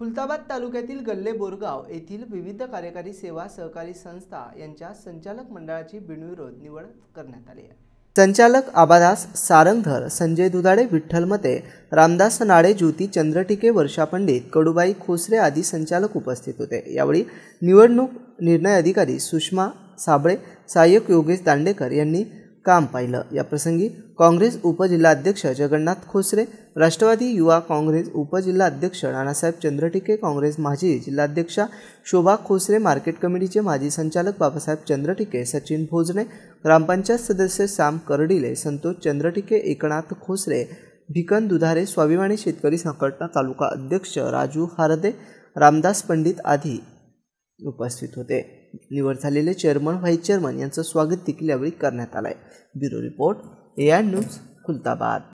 खुलताबाद तालुक्यातील गल्ले बोरगाव येथील विविध कार्यकारी सेवा सहकारी संस्था यांच्या संचालक मंडळाची बिनविरोध निवड करण्यात आली आहे संचालक आबादास सारंगधर संजय दुधाडे विठ्ठल मते रामदास नाडे ज्योती चंद्रटिके वर्षा पंडित कडुबाई खोसरे आदी संचालक उपस्थित होते यावेळी निवडणूक निर्णय अधिकारी सुषमा साबळे सहाय्यक योगेश दांडेकर यांनी काम पाहिलं याप्रसंगी काँग्रेस उपजिल्हाध्यक्ष जगन्नाथ खोसरे राष्ट्रवादी युवा काँग्रेस उपजिल्हाध्यक्ष नानासाहेब चंद्रटिके काँग्रेस माजी जिल्हाध्यक्षा शोभा खोसरे मार्केट कमिटीचे माजी संचालक बाबासाहेब चंद्रटिके सचिन भोजने ग्रामपंचायत सदस्य साम करडिले संतोष चंद्रटिके एकनाथ खोसरे भिकन दुधारे स्वाभिमानी शेतकरी संघटना तालुका अध्यक्ष राजू हारदे रामदास पंडित आदी उपस्थित होते निवड झालेले चेअरमन व्हाईस चेअरमन यांचं स्वागत देखील यावेळी करण्यात आलं आहे bureau report A I news Khultabad